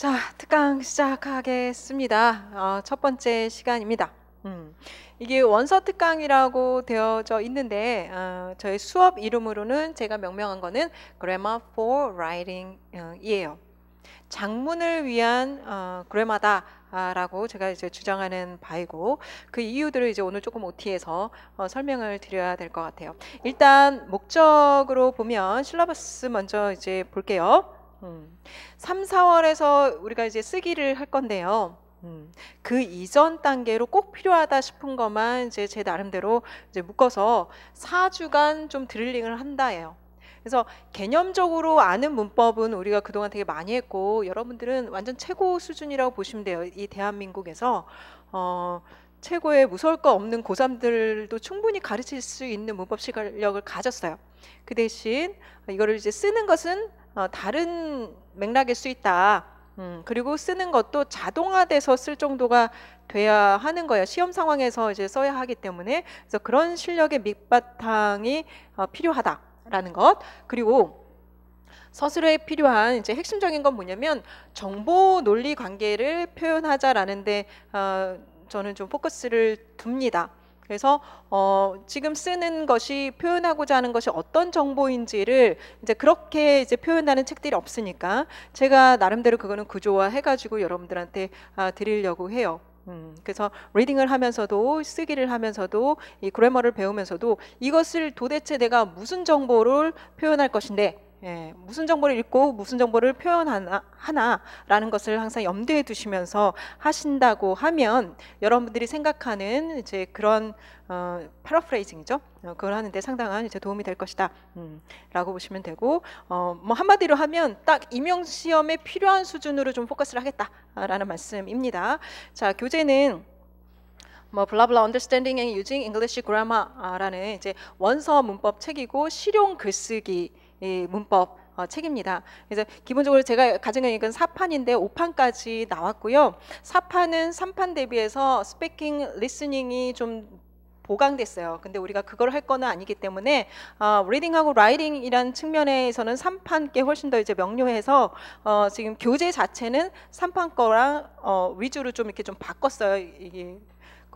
자, 특강 시작하겠습니다. 어, 첫 번째 시간입니다. 음, 이게 원서 특강이라고 되어져 있는데 어, 저희 수업 이름으로는 제가 명명한 거는 Grammar for Writing이에요. 어, 작문을 위한 어, 그레마다라고 제가 이제 주장하는 바이고 그 이유들을 이제 오늘 조금 OT에서 어, 설명을 드려야 될 것 같아요. 일단 목적으로 보면 실러버스 먼저 이제 볼게요. 음. 3, 4월에서 우리가 이제 쓰기를 할 건데요. 음. 그 이전 단계로 꼭 필요하다 싶은 것만 이제 제 나름대로 이제 묶어서 4주간 좀 드릴링을 한다예요. 그래서 개념적으로 아는 문법은 우리가 그동안 되게 많이 했고 여러분들은 완전 최고 수준이라고 보시면 돼요. 이 대한민국에서 어, 최고의 무서울 거 없는 고3들도 충분히 가르칠 수 있는 문법 실력을 가졌어요. 그 대신 이거를 이제 쓰는 것은 어, 다른 맥락일 수 있다. 음, 그리고 쓰는 것도 자동화돼서 쓸 정도가 돼야 하는 거야. 시험 상황에서 이제 써야 하기 때문에 그래서 그런 실력의 밑바탕이 어, 필요하다라는 것. 그리고 서술에 필요한 이제 핵심적인 건 뭐냐면 정보 논리 관계를 표현하자라는데 어, 저는 좀 포커스를 둡니다. 그래서 어, 지금 쓰는 것이 표현하고자 하는 것이 어떤 정보인지를 이제 그렇게 이제 표현하는 책들이 없으니까 제가 나름대로 그거는 구조화 해가지고 여러분들한테 아, 드리려고 해요. 음, 그래서 리딩을 하면서도 쓰기를 하면서도 이 그래머를 배우면서도 이것을 도대체 내가 무슨 정보를 표현할 것인데 예, 무슨 정보를 읽고 무슨 정보를 표현하나 하나라는 것을 항상 염두에 두시면서 하신다고 하면 여러분들이 생각하는 이제 그런 어, 패러프레이징이죠 어, 그걸 하는데 상당한 이제 도움이 될 것이다. 음, 라고 보시면 되고 어, 뭐 한마디로 하면 딱 임용 시험에 필요한 수준으로 좀 포커스를 하겠다라는 아, 말씀입니다. 자, 교재는 뭐 블라블라 u 더스탠딩 s 유징 잉글 i n 그라마라는 이제 원서 문법 책이고 실용 글쓰기 이 문법 어, 책입니다. 그래서 기본적으로 제가 가진 이건 4판인데 5판까지 나왔고요. 4판은 3판 대비해서 스피킹, 리스닝이 좀 보강됐어요. 근데 우리가 그걸 할 거는 아니기 때문에 어, 리딩하고 라이딩이란 측면에서는 3판 게 훨씬 더 이제 명료해서 어, 지금 교재 자체는 3판 거랑 어, 위주로 좀 이렇게 좀 바꿨어요. 이게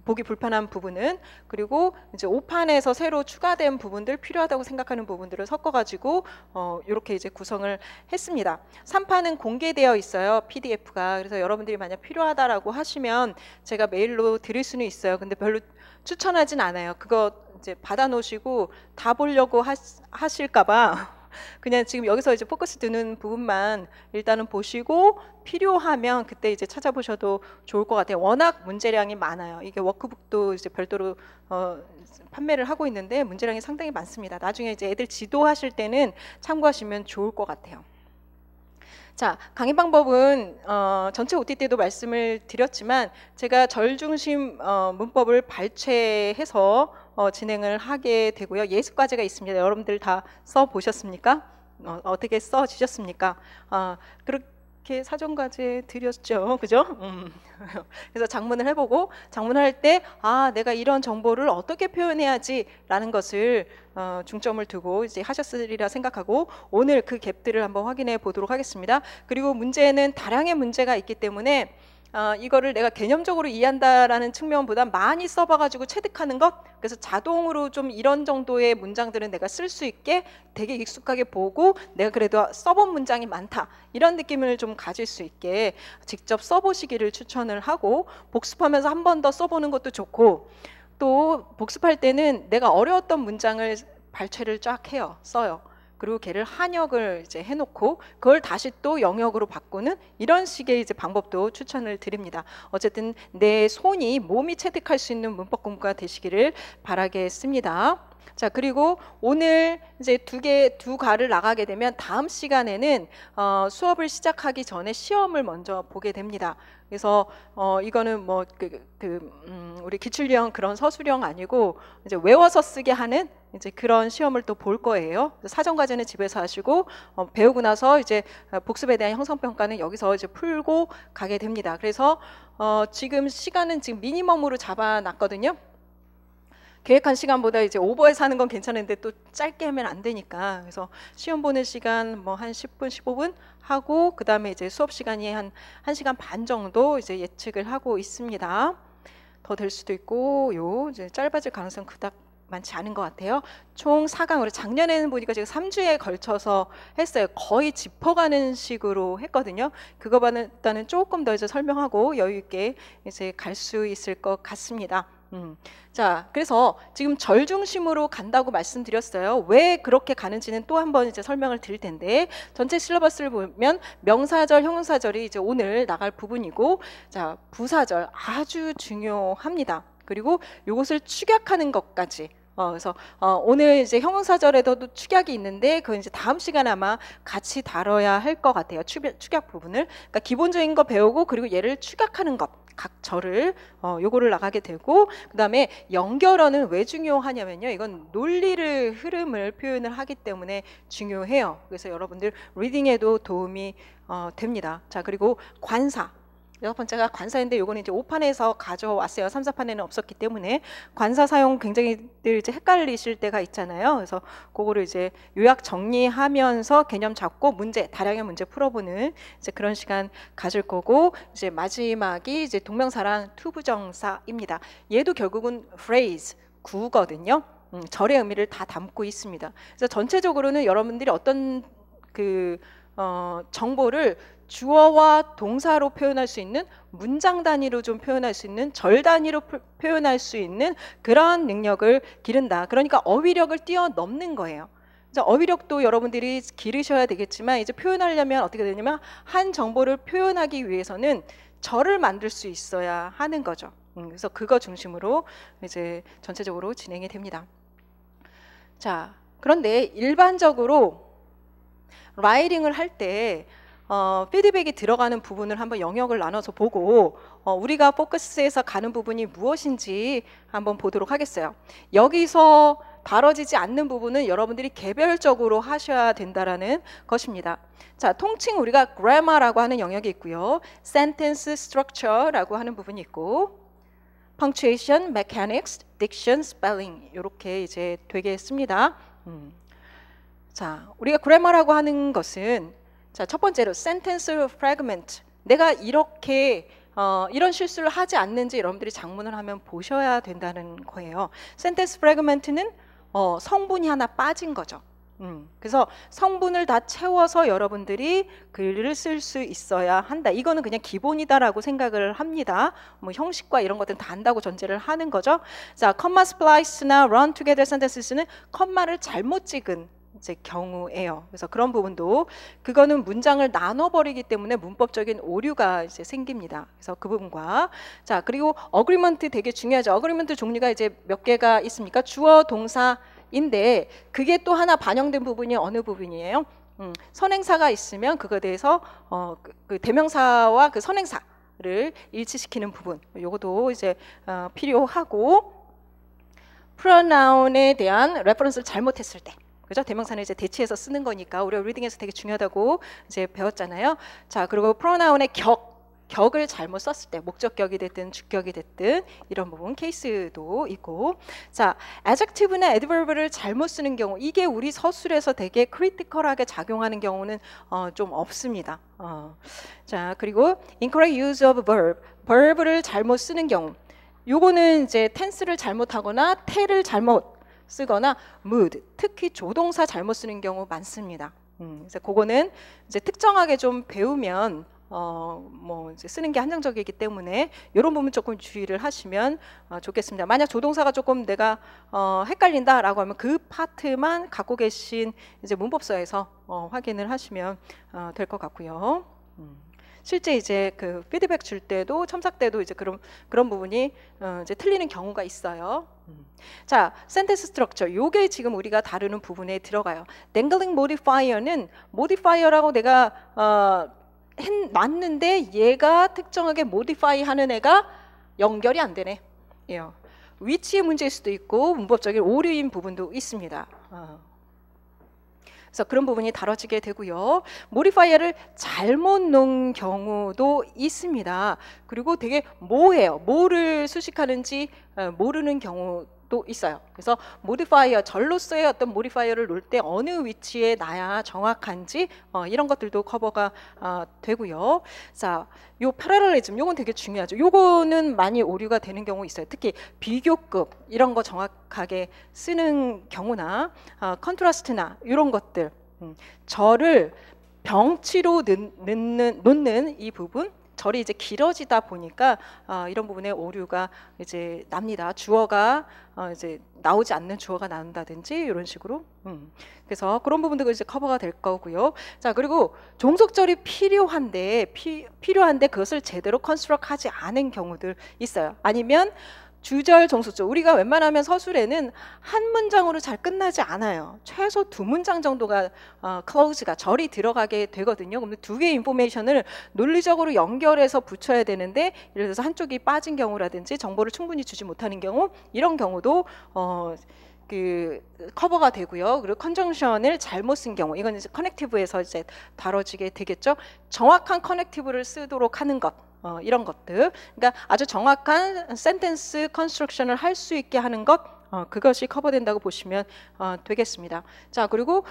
보기 불편한 부분은 그리고 이제 오판에서 새로 추가된 부분들 필요하다고 생각하는 부분들을 섞어가지고 어, 이렇게 이제 구성을 했습니다. 3판은 공개되어 있어요. PDF가 그래서 여러분들이 만약 필요하다라고 하시면 제가 메일로 드릴 수는 있어요. 근데 별로 추천하진 않아요. 그거 이제 받아놓으시고 다 보려고 하실까봐 그냥 지금 여기서 이제 포커스 드는 부분만 일단은 보시고 필요하면 그때 이제 찾아보셔도 좋을 것 같아요. 워낙 문제량이 많아요. 이게 워크북도 이제 별도로 어, 판매를 하고 있는데 문제량이 상당히 많습니다. 나중에 이제 애들 지도하실 때는 참고하시면 좋을 것 같아요. 자, 강의 방법은 어, 전체 OT 때도 말씀을 드렸지만 제가 절중심 어, 문법을 발췌해서 어, 진행을 하게 되고요. 예습 과제가 있습니다. 여러분들 다 써보셨습니까? 어, 떻게 써지셨습니까? 어, 그렇게 이렇게 사정까지 드렸죠. 그죠? 음. 그래서 장문을 해보고 장문을 할때 아, 내가 이런 정보를 어떻게 표현해야지라는 것을 어, 중점을 두고 이제 하셨으리라 생각하고 오늘 그 갭들을 한번 확인해 보도록 하겠습니다. 그리고 문제는 다량의 문제가 있기 때문에 어, 이거를 내가 개념적으로 이해한다라는 측면보다 많이 써봐가지고 체득하는 것 그래서 자동으로 좀 이런 정도의 문장들은 내가 쓸 수 있게 되게 익숙하게 보고 내가 그래도 써본 문장이 많다 이런 느낌을 좀 가질 수 있게 직접 써보시기를 추천을 하고 복습하면서 한 번 더 써보는 것도 좋고 또 복습할 때는 내가 어려웠던 문장을 발췌를 쫙 해요 써요 그리고 걔를 한역을 이제 해놓고 그걸 다시 또 영역으로 바꾸는 이런 식의 이제 방법도 추천을 드립니다. 어쨌든 내 손이 몸이 채택할 수 있는 문법 공부가 되시기를 바라겠습니다. 자 그리고 오늘 이제 두 개 두 가를 나가게 되면 다음 시간에는 어, 수업을 시작하기 전에 시험을 먼저 보게 됩니다. 그래서 어 이거는 뭐그 그, 그, 음, 우리 기출형 그런 서술형 아니고 이제 외워서 쓰게 하는 이제 그런 시험을 또 볼 거예요. 사전 과제는 집에서 하시고 어, 배우고 나서 이제 어, 복습에 대한 형성 평가는 여기서 이제 풀고 가게 됩니다. 그래서 어, 지금 시간은 지금 미니멈으로 잡아놨거든요. 계획한 시간보다 이제 오버해서 하는 건 괜찮은데 또 짧게 하면 안 되니까 그래서 시험 보는 시간 뭐 한 10분 15분 하고 그 다음에 이제 수업 시간이 한 1시간 반 정도 이제 예측을 하고 있습니다. 더 될 수도 있고 요 이제 짧아질 가능성 그닥 많지 않은 것 같아요. 총 4강으로 작년에는 보니까 지금 3주에 걸쳐서 했어요. 거의 짚어가는 식으로 했거든요. 그거보다는 조금 더 이제 설명하고 여유 있게 이제 갈 수 있을 것 같습니다. 음. 자, 그래서 지금 절 중심으로 간다고 말씀드렸어요. 왜 그렇게 가는지는 또 한 번 이제 설명을 드릴 텐데 전체 실러버스를 보면 명사절, 형용사절이 이제 오늘 나갈 부분이고 자, 부사절 아주 중요합니다. 그리고 이것을 축약하는 것까지 어, 그래서 어, 오늘 이제 형용사절에도 축약이 있는데 그 이제 다음 시간에 아마 같이 다뤄야 할 것 같아요. 축약, 축약 부분을. 그러니까 기본적인 거 배우고 그리고 얘를 축약하는 것. 각 절을 어, 요거를 나가게 되고 그다음에 연결어는 왜 중요하냐면요. 이건 논리를 흐름을 표현을 하기 때문에 중요해요. 그래서 여러분들 리딩에도 도움이 어, 됩니다. 자, 그리고 관사 여섯 네, 번째가 관사인데 요거는 이제 오판에서 가져왔어요. 삼사판에는 없었기 때문에 관사 사용 굉장히 늘 이제 헷갈리실 때가 있잖아요. 그래서 그거를 이제 요약 정리하면서 개념 잡고 문제 다량의 문제 풀어보는 이제 그런 시간 가질 거고 이제 마지막이 이제 동명사랑 투부정사입니다. 얘도 결국은 phrase 구거든요. 음, 절의 의미를 다 담고 있습니다. 그래서 전체적으로는 여러분들이 어떤 그 어, 정보를 주어와 동사로 표현할 수 있는 문장 단위로 좀 표현할 수 있는 절 단위로 표현할 수 있는 그런 능력을 기른다. 그러니까 어휘력을 뛰어넘는 거예요. 어휘력도 여러분들이 기르셔야 되겠지만 이제 표현하려면 어떻게 되냐면 한 정보를 표현하기 위해서는 절을 만들 수 있어야 하는 거죠. 음, 그래서 그거 중심으로 이제 전체적으로 진행이 됩니다. 자, 그런데 일반적으로 라이링을 할때 어, 피드백이 들어가는 부분을 한번 영역을 나눠서 보고 어, 우리가 포커스에서 가는 부분이 무엇인지 한번 보도록 하겠어요. 여기서 다뤄지지 않는 부분은 여러분들이 개별적으로 하셔야 된다라는 것입니다. 자, 통칭 우리가 grammar라고 하는 영역이 있고요. sentence structure라고 하는 부분이 있고 punctuation, mechanics, diction, spelling 이렇게 이제 되겠습니다. 음. 자, 우리가 그래머라고 하는 것은 자, 첫 번째로 sentence fragment. 내가 이렇게 어, 이런 실수를 하지 않는지 여러분들이 작문을 하면 보셔야 된다는 거예요. sentence fragment는 어, 성분이 하나 빠진 거죠. 음, 그래서 성분을 다 채워서 여러분들이 글을 쓸 수 있어야 한다. 이거는 그냥 기본이다라고 생각을 합니다. 뭐 형식과 이런 것들은 다 안다고 전제를 하는 거죠. 자, 컴마 스플라이스나 run together sentences는 컴마를 잘못 찍은 이제 경우예요. 그래서 그런 부분도 그거는 문장을 나눠 버리기 때문에 문법적인 오류가 이제 생깁니다. 그래서 그 부분과 자 그리고 어그리먼트 되게 중요하죠. 어그리먼트 종류가 이제 몇 개가 있습니까? 주어 동사 인데 그게 또 하나 반영된 부분이 어느 부분이에요? 음, 선행사가 있으면 그거에 대해서 어, 그, 그 대명사와 그 선행사를 일치시키는 부분 요것도 이제 어, 필요하고 프로나운에 대한 레퍼런스를 잘못했을 때 그죠? 대명사는 이제 대체해서 쓰는 거니까 우리가 리딩에서 되게 중요하다고 이제 배웠잖아요. 자, 그리고 프로나운의 격 격을 잘못 썼을 때 목적격이 됐든 주격이 됐든 이런 부분 케이스도 있고 자 adjective나 adverb를 잘못 쓰는 경우 이게 우리 서술에서 되게 c r i t i c a l 하게 작용하는 경우는 어, 좀 없습니다 어. 자 그리고 incorrect use of verb verb를 잘못 쓰는 경우 요거는 이제 tense를 잘못하거나 t 를 잘못 쓰거나 mood, 특히 조동사 잘못 쓰는 경우 많습니다. 음, 그래서 그거는 이제 특정하게 좀 배우면 어뭐 이제 쓰는 게 한정적이기 때문에 이런 부분 조금 주의를 하시면 어, 좋겠습니다. 만약 조동사가 조금 내가 어, 헷갈린다라고 하면 그 파트만 갖고 계신 이제 문법서에서 어, 확인을 하시면 어, 될것 같고요. 음. 실제 이제 그 피드백 줄 때도 첨삭 때도 이제 그런 그런 부분이 어, 이제 틀리는 경우가 있어요. 음. 자, 센텐스 스트럭처. 요게 지금 우리가 다루는 부분에 들어가요. 댕글링 모디파이어는 모디파이어라고 내가 어 했, 맞는데 얘가 특정하게 모디파이 하는 애가 연결이 안 되네. 예. 위치의 문제일 수도 있고 문법적인 오류인 부분도 있습니다. 어. 그래서 그런 부분이 다뤄지게 되고요. 모디파이어를 잘못 놓은 경우도 있습니다. 그리고 되게 뭐예요 뭐를 수식하는지 어, 모르는 경우 도 있어요. 그래서 모디파이어 절로서의 어떤 모디파이어를 놓을 때 어느 위치에 놔야 정확한지 어, 이런 것들도 커버가 어, 되고요. 자, 요 패러럴리즘 요건 되게 중요하죠. 요거는 많이 오류가 되는 경우 있어요. 특히 비교급 이런 거 정확하게 쓰는 경우나 어, 컨트라스트나 이런 것들 음, 절을 병치로 넣는, 놓는 이 부분 절이 이제 길어지다 보니까 어, 이런 부분에 오류가 이제 납니다. 주어가 어, 이제 나오지 않는 주어가 나온다든지 이런 식으로. 음. 그래서 그런 부분도 이제 커버가 될 거고요. 자 그리고 종속절이 필요한데 피, 필요한데 그것을 제대로 컨스트럭하지 않은 경우들 있어요. 아니면 주절 정수죠 우리가 웬만하면 서술에는 한 문장으로 잘 끝나지 않아요. 최소 두 문장 정도가 어, c l 클로즈가 절이 들어가게 되거든요. 근데 두 개의 인포메이션을 논리적으로 연결해서 붙여야 되는데 예를 들어서 한쪽이 빠진 경우라든지 정보를 충분히 주지 못하는 경우 이런 경우도 어, 그 커버가 되고요. 그리고 컨정션을 잘못 쓴 경우, 이건 이제 커넥티브에서 이제 다뤄지게 되겠죠. 정확한 커넥티브를 쓰도록 하는 것. 어, 이런 것들. 그러니까 아주 정확한 센텐스 컨스트럭션을 할 수 있게 하는 것 어, 그것이 커버된다고 보시면 어, 되겠습니다. 자 그리고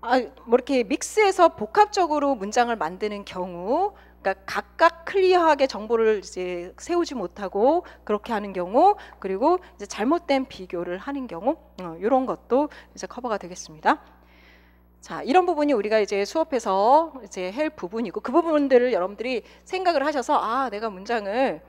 아, 뭐 이렇게 믹스해서 복합적으로 문장을 만드는 경우 그러니까 각각 클리어하게 정보를 이제 세우지 못하고 그렇게 하는 경우 그리고 이제 잘못된 비교를 하는 경우 어, 이런 것도 이제 커버가 되겠습니다. 자, 이런 부분이 우리가 이제 수업에서 이제 할 부분이고 그 부분들을 여러분들이 생각을 하셔서 아, 내가 문장을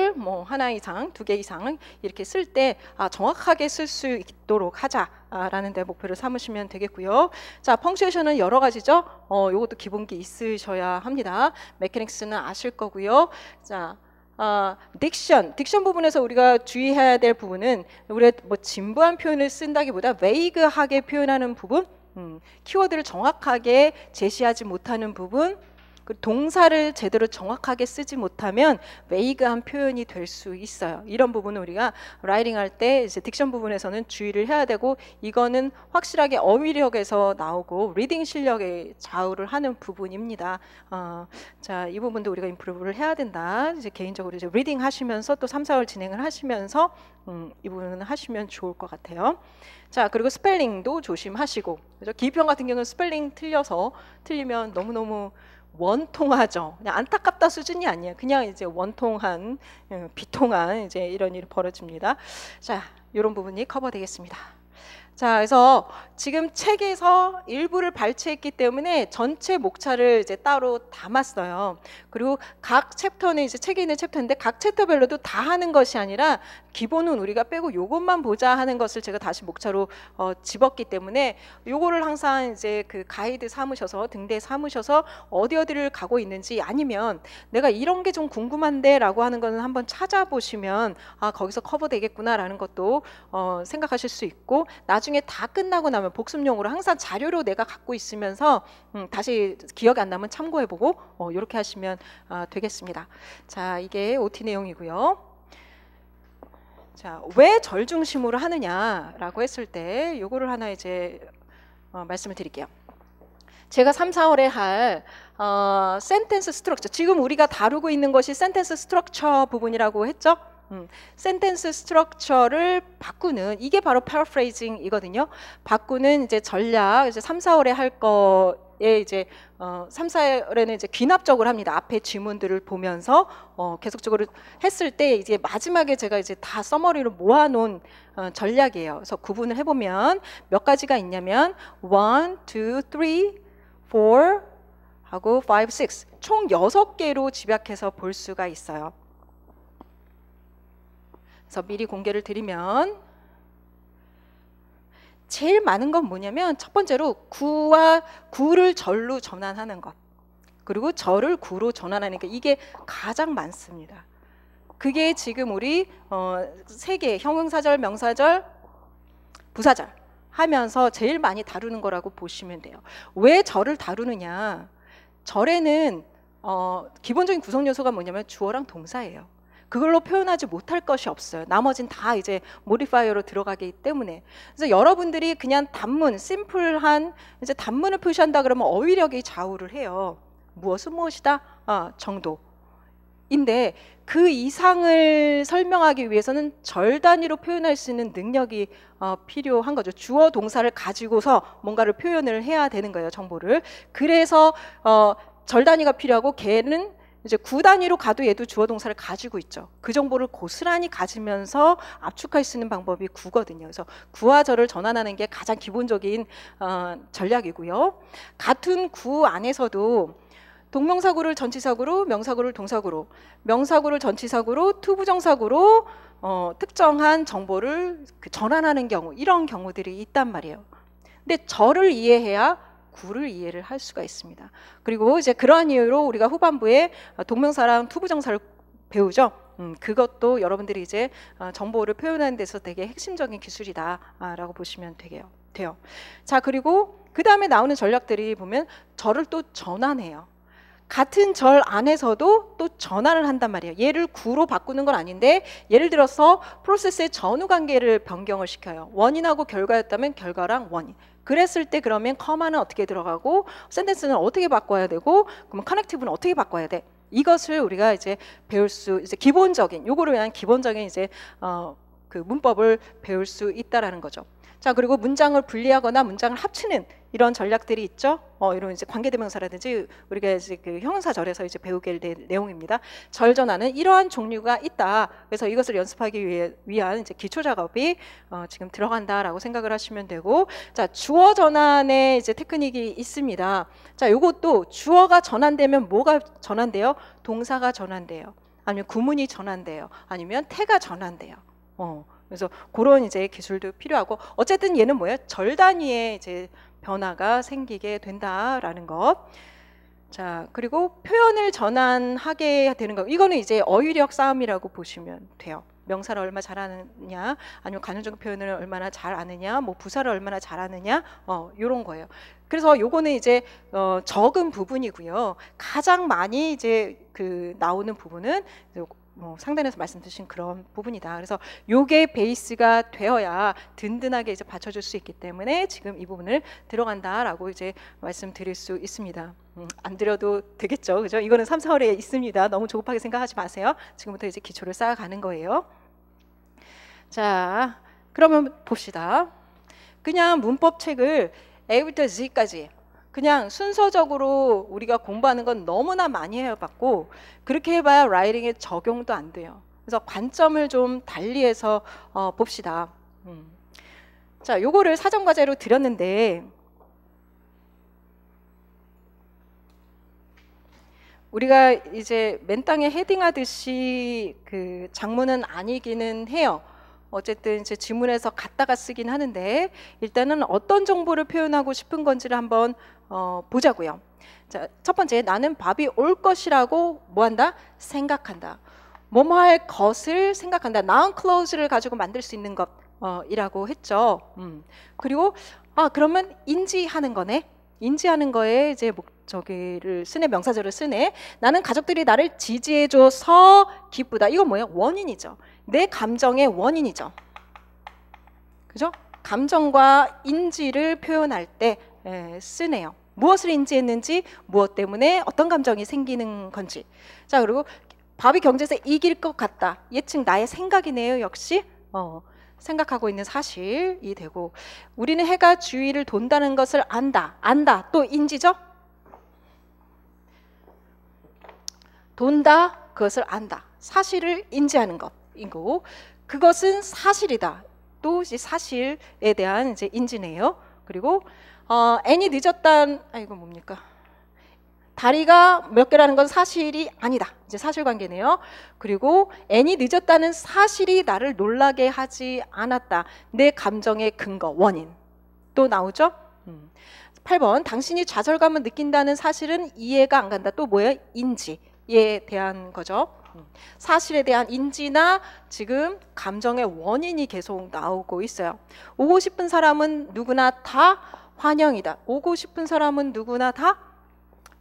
저를 뭐 하나 이상, 두 개 이상 이렇게 쓸 때 아, 정확하게 쓸 수 있도록 하자라는 아, 데 목표를 삼으시면 되겠고요. 자, 펑츄에이션은 여러 가지죠. 어, 요것도 기본기 있으셔야 합니다. 메케닉스는 아실 거고요. 자, 아, 딕션, 딕션 부분에서 우리가 주의해야 될 부분은 우리가 뭐 진부한 표현을 쓴다기보다 웨이그하게 표현하는 부분, 음, 키워드를 정확하게 제시하지 못하는 부분, 그 동사를 제대로 정확하게 쓰지 못하면 웨이그한 표현이 될 수 있어요. 이런 부분은 우리가 라이딩 할때 이제 딕션 부분에서는 주의를 해야 되고 이거는 확실하게 어휘력에서 나오고 리딩 실력에 좌우를 하는 부분입니다. 어, 자, 이 부분도 우리가 인프루브를 해야 된다. 이제 개인적으로 이제 리딩 하시면서 또 3, 4월 진행을 하시면서 음, 이 부분은 하시면 좋을 것 같아요. 자, 그리고 스펠링도 조심하시고. 그죠? 렇 기입형 같은 경우는 스펠링 틀려서 틀리면 너무너무 원통하죠. 그냥 안타깝다 수준이 아니에요. 그냥 이제 원통한 음, 비통한 이제 이런 일이 벌어집니다. 자, 이런 부분이 커버되겠습니다. 자, 그래서 지금 책에서 일부를 발췌했기 때문에 전체 목차를 이제 따로 담았어요. 그리고 각 챕터는 이제 책에 있는 챕터인데 각 챕터별로도 다 하는 것이 아니라 기본은 우리가 빼고 요것만 보자 하는 것을 제가 다시 목차로 어, 집었기 때문에 요거를 항상 이제 그 가이드 삼으셔서 등대 삼으셔서 어디 어디를 가고 있는지 아니면 내가 이런 게 좀 궁금한데라고 하는 거는 한번 찾아보시면 아 거기서 커버되겠구나라는 것도 어, 생각하실 수 있고 나중 에 나중에 다 끝나고 나면 복습용으로 항상 자료로 내가 갖고 있으면서 음, 다시 기억이 안 나면 참고해보고 어, 이렇게 하시면 어, 되겠습니다. 자 이게 OT 내용이고요. 자, 왜 절 중심으로 하느냐라고 했을 때 요거를 하나 이제 어, 말씀을 드릴게요. 제가 3, 4월에 할 어, 센텐스 스트럭처 지금 우리가 다루고 있는 것이 센텐스 스트럭처 부분이라고 했죠? 음, 센텐스 스트럭처를 바꾸는 이게 바로 p a 프레이징이거든요 바꾸는 이제 전략 이제 3, 4월에 할 거에 이제 어, 3, 4월에는 이제 귀납적으로 합니다. 앞에 지문들을 보면서 어, 계속적으로 했을 때 이제 마지막에 제가 이제 다 서머리로 모아놓은 어, 전략이에요. 그래서 구분을 해보면 몇 가지가 있냐면 one, t w 하고 five, s 총6 개로 집약해서 볼 수가 있어요. 그래서 미리 공개를 드리면 제일 많은 건 뭐냐면 첫 번째로 구와 구를 절로 전환하는 것 그리고 절을 구로 전환하는 게 이게 가장 많습니다. 그게 지금 우리 어, 세계 형용사절, 명사절, 부사절 하면서 제일 많이 다루는 거라고 보시면 돼요. 왜 절을 다루느냐? 절에는 어, 기본적인 구성 요소가 뭐냐면 주어랑 동사예요. 그걸로 표현하지 못할 것이 없어요. 나머진 다 이제 모디파이어로 들어가기 때문에. 그래서 여러분들이 그냥 단문, 심플한 이제 단문을 표시한다 그러면 어휘력이 좌우를 해요. 무엇은 무엇이다 아, 정도. 인데 그 이상을 설명하기 위해서는 절 단위로 표현할 수 있는 능력이 어, 필요한 거죠. 주어 동사를 가지고서 뭔가를 표현을 해야 되는 거예요. 정보를. 그래서 어, 절 단위가 필요하고 개는 이제 구단위로 가도 얘도 주어 동사를 가지고 있죠. 그 정보를 고스란히 가지면서 압축할 수 있는 방법이 구거든요. 그래서 구와 절을 전환하는 게 가장 기본적인 어, 전략이고요. 같은 구 안에서도 동명사구를 전치사구로, 명사구를 동사구로, 명사구를 전치사구로, 투부정사구로 어, 특정한 정보를 그 전환하는 경우 이런 경우들이 있단 말이에요. 근데 절을 이해해야 구를 이해를 할 수가 있습니다. 그리고 이제 그런 이유로 우리가 후반부에 어, 동명사랑 투부정사를 배우죠. 음, 그것도 여러분들이 이제 어, 정보를 표현하는 데서 되게 핵심적인 기술이다라고 보시면 되게요. 돼요. 자 그리고 그 다음에 나오는 전략들이 보면 저를 또 전환해요. 같은 절 안에서도 또 전환을 한단 말이에요. 얘를 구로 바꾸는 건 아닌데 예를 들어서 프로세스의 전후 관계를 변경을 시켜요. 원인하고 결과였다면 결과랑 원인. 그랬을 때 그러면 커마는 어떻게 들어가고 센텐스는 어떻게 바꿔야 되고 그러면 커넥티브는 어떻게 바꿔야 돼? 이것을 우리가 이제 배울 수 이제 기본적인 요거를 위한 기본적인 이제 어 그 문법을 배울 수 있다라는 거죠. 자 그리고 문장을 분리하거나 문장을 합치는 이런 전략들이 있죠. 어, 이런 이제 관계대명사라든지 우리가 이제 그형사절에서 이제 배우게 될 내용입니다. 절전하는 이러한 종류가 있다. 그래서 이것을 연습하기 위해 위한 이제 기초 작업이 어, 지금 들어간다라고 생각을 하시면 되고, 자 주어 전환의 이제 테크닉이 있습니다. 자 이것도 주어가 전환되면 뭐가 전환돼요? 동사가 전환돼요. 아니면 구문이 전환돼요. 아니면 태가 전환돼요. 어. 그래서 그런 이제 기술도 필요하고 어쨌든 얘는 뭐예요? 절단위에 이제 변화가 생기게 된다라는 것. 자, 그리고 표현을 전환하게 되는 거. 이거는 이제 어휘력 싸움이라고 보시면 돼요. 명사를 얼마 잘하느냐, 아니면 간헐적 표현을 얼마나 잘하느냐뭐 부사를 얼마나 잘하느냐 어, 요런 거예요. 그래서 요거는 이제 어, 적은 부분이고요. 가장 많이 이제 그 나오는 부분은 뭐 상단에서 말씀드신 그런 부분이다. 그래서 요게 베이스가 되어야 든든하게 이제 받쳐줄 수 있기 때문에 지금 이 부분을 들어간다라고 이제 말씀드릴 수 있습니다. 음, 안 드려도 되겠죠, 그죠? 이거는 3, 4월에 있습니다. 너무 조급하게 생각하지 마세요. 지금부터 이제 기초를 쌓아가는 거예요. 자, 그러면 봅시다. 그냥 문법 책을 A부터 Z까지 그냥 순서적으로 우리가 공부하는 건 너무나 많이 해봤고 그렇게 해봐야 라이딩에 적용도 안 돼요. 그래서 관점을 좀 달리해서 어, 봅시다. 음. 자, 요거를 사전 과제로 드렸는데 우리가 이제 맨땅에 헤딩하듯이 그 장문은 아니기는 해요. 어쨌든 이제 지문에서 갖다가 쓰긴 하는데 일단은 어떤 정보를 표현하고 싶은 건지를 한번 어, 보자고요. 자, 첫 번째 나는 밥이 올 것이라고 뭐한다? 생각한다. 뭐뭐 할 것을 생각한다. noun clause를 가지고 만들 수 있는 것이라고 했죠. 음. 그리고 아 그러면 인지하는 거네. 인지하는 거에 이제 목, 저기를 쓰네 명사절을 쓰네. 나는 가족들이 나를 지지해줘서 기쁘다. 이건 뭐예요? 원인이죠. 내 감정의 원인이죠. 그죠? 감정과 인지를 표현할 때 예, 쓰네요. 무엇을 인지했는지, 무엇 때문에 어떤 감정이 생기는 건지. 자, 그리고 밥이 경제에서 이길 것 같다. 예측 나의 생각이네요. 역시 어, 생각하고 있는 사실이 되고 우리는 해가 주위를 돈다는 것을 안다. 안다. 또 인지죠? 돈다. 그것을 안다. 사실을 인지하는 것이고 그것은 사실이다. 또 사실에 대한 이제 인지네요. 그리고 어, N이 늦었단 아 이거 뭡니까? 다리가 몇 개라는 건 사실이 아니다. 이제 사실관계네요. 그리고 N이 늦었다는 사실이 나를 놀라게 하지 않았다. 내 감정의 근거, 원인. 또 나오죠? 음. 8번 당신이 좌절감을 느낀다는 사실은 이해가 안 간다. 또 뭐예요? 인지에 대한 거죠. 음. 사실에 대한 인지나 지금 감정의 원인이 계속 나오고 있어요. 오고 싶은 사람은 누구나 다 환영이다. 오고 싶은 사람은 누구나 다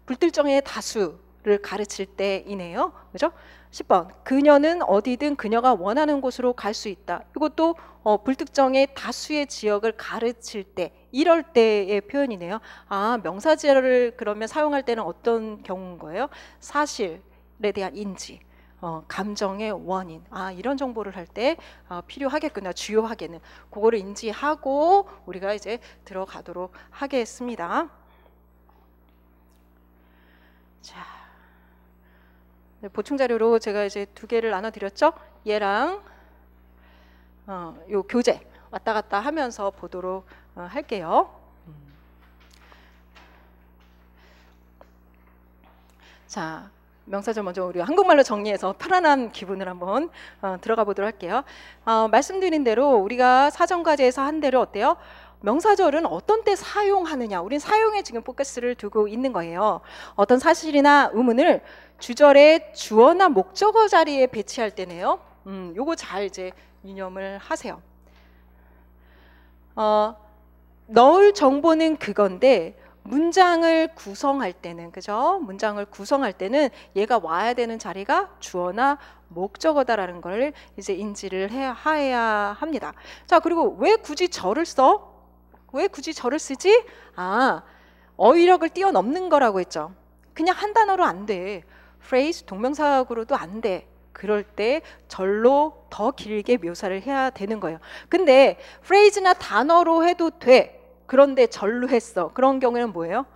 불특정의 다수를 가르칠 때이네요. 그죠? 10번. 그녀는 어디든 그녀가 원하는 곳으로 갈 수 있다. 이것도 어, 불특정의 다수의 지역을 가르칠 때 이럴 때의 표현이네요. 아, 명사지를 그러면 사용할 때는 어떤 경우인 거예요? 사실에 대한 인지. 어, 감정의 원인, 아 이런 정보를 할때 어, 필요하겠구나 주요하게는 그거를 인지하고 우리가 이제 들어가도록 하겠습니다. 자, 네, 보충 자료로 제가 이제 두 개를 나눠 드렸죠. 얘랑 어, 요 교재 왔다 갔다 하면서 보도록 어, 할게요. 음. 자, 명사절 먼저 우리 한국말로 정리해서 편안한 기분을 한번 어, 들어가 보도록 할게요. 어, 말씀드린 대로 우리가 사전과제에서 한 대로 어때요? 명사절은 어떤 때 사용하느냐 우린 사용에 지금 포커스를 두고 있는 거예요 어떤 사실이나 의문을 주절의 주어나 목적어 자리에 배치할 때네요 음, 요거 잘 이제 유념을 하세요 어, 넣을 정보는 그건데 문장을 구성할 때는 그죠? 문장을 구성할 때는 얘가 와야 되는 자리가 주어나 목적어다라는 걸 이제 인지를 해야 합니다. 자, 그리고 왜 굳이 저를 써? 왜 굳이 저를 쓰지? 아, 어휘력을 뛰어넘는 거라고 했죠. 그냥 한 단어로 안 돼. 프레이즈 동명사학으로도 안 돼. 그럴 때 절로 더 길게 묘사를 해야 되는 거예요. 근데 프레이즈나 단어로 해도 돼. 그런데 전루했어. 그런 경우에는 뭐예요?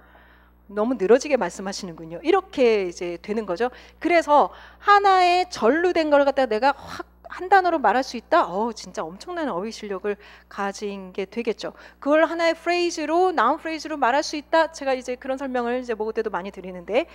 너무 늘어지게 말씀하시는군요. 이렇게 이제 되는 거죠. 그래서 하나의 전루된 걸 갖다 가 내가 확 한 단어로 말할 수 있다. 어, 진짜 엄청난 어휘 실력을 가진 게 되겠죠. 그걸 하나의 프레이즈로 나온 프레이즈로 말할 수 있다. 제가 이제 그런 설명을 이제 모고 때도 많이 드리는데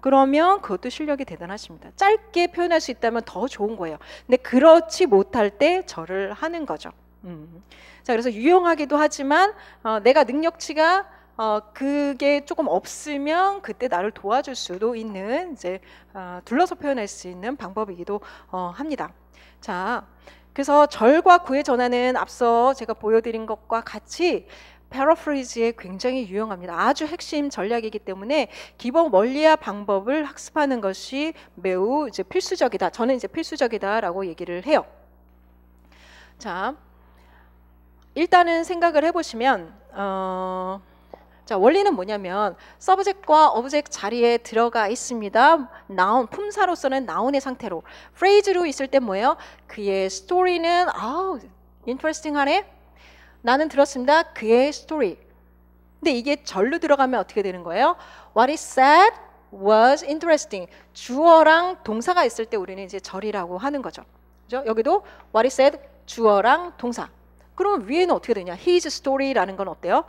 그러면 그것도 실력이 대단하십니다. 짧게 표현할 수 있다면 더 좋은 거예요. 근데 그렇지 못할 때 절을 하는 거죠. 음. 자, 그래서 유용하기도 하지만 어, 내가 능력치가 어, 그게 조금 없으면 그때 나를 도와줄 수도 있는 이제 어, 둘러서 표현할 수 있는 방법이기도 어, 합니다. 자, 그래서 절과 구의 전환은 앞서 제가 보여드린 것과 같이 패러프리즈에 굉장히 유용합니다. 아주 핵심 전략이기 때문에 기본 원리와 방법을 학습하는 것이 매우 이제 필수적이다. 저는 이제 필수적이다라고 얘기를 해요. 자, 일단은 생각을 해보시면 어, 자 원리는 뭐냐면 서브젝과 오브젝트 자리에 들어가 있습니다. 나온 품사로서는 나온의 상태로 프레이즈로 있을 때 뭐예요? 그의 스토리는 아우 인터레스팅하네. 나는 들었습니다. 그의 스토리. 근데 이게 절로 들어가면 어떻게 되는 거예요? What is said was interesting. 주어랑 동사가 있을 때 우리는 이제 절이라고 하는 거죠. 그죠? 여기도 what is said 주어랑 동사. 그러면 위에는 어떻게 되냐? His story라는 건 어때요?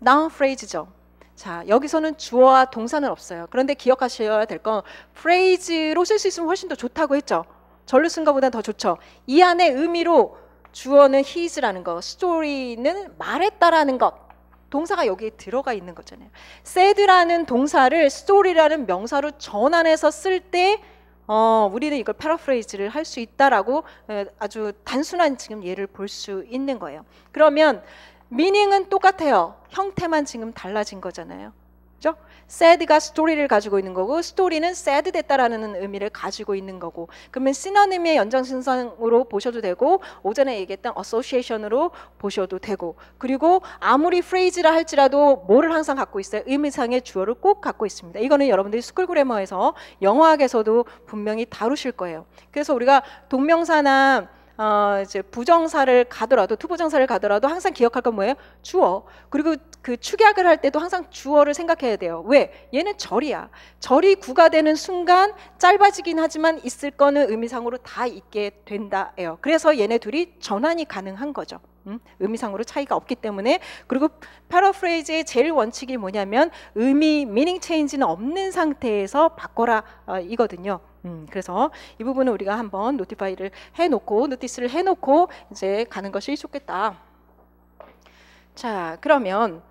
noun phrase죠. 자, 여기서는 주어와 동사는 없어요. 그런데 기억하셔야 될 건 phrase로 쓸 수 있으면 훨씬 더 좋다고 했죠. 전류 쓴 것보다 더 좋죠. 이 안에 의미로 주어는 his라는 거, story는 말했다라는 것. 동사가 여기에 들어가 있는 거잖아요. said라는 동사를 story라는 명사로 전환해서 쓸때 어, 우리는 이걸 패러프레이즈를 할 수 있다라고 아주 단순한 지금 예를 볼 수 있는 거예요. 그러면 미닝은 똑같아요. 형태만 지금 달라진 거잖아요. 그죠? sad가 스토리를 가지고 있는 거고 스토리는 sad 됐다라는 의미를 가지고 있는 거고 그러면 시너님의 연장신상으로 보셔도 되고 오전에 얘기했던 association으로 보셔도 되고 그리고 아무리 프레이즈라 할지라도 뭐를 항상 갖고 있어요? 의미상의 주어를 꼭 갖고 있습니다. 이거는 여러분들이 스쿨 그래머에서 영어학에서도 분명히 다루실 거예요. 그래서 우리가 동명사나 어, 이제 부정사를 가더라도 투부정사를 가더라도 항상 기억할 건 뭐예요? 주어. 그리고 그 축약을 할 때도 항상 주어를 생각해야 돼요. 왜? 얘는 절이야. 절이 구가 되는 순간 짧아지긴 하지만 있을 거는 의미상으로 다 있게 된다예요. 그래서 얘네 둘이 전환이 가능한 거죠. 음? 의미상으로 차이가 없기 때문에 그리고 패러프레이즈의 제일 원칙이 뭐냐면 의미 미닝 체인지는 없는 상태에서 바꿔라 어, 이거든요. 음, 그래서 이 부분은 우리가 한번 노티파이를 해놓고 노티스를 해놓고 이제 가는 것이 좋겠다. 자, 그러면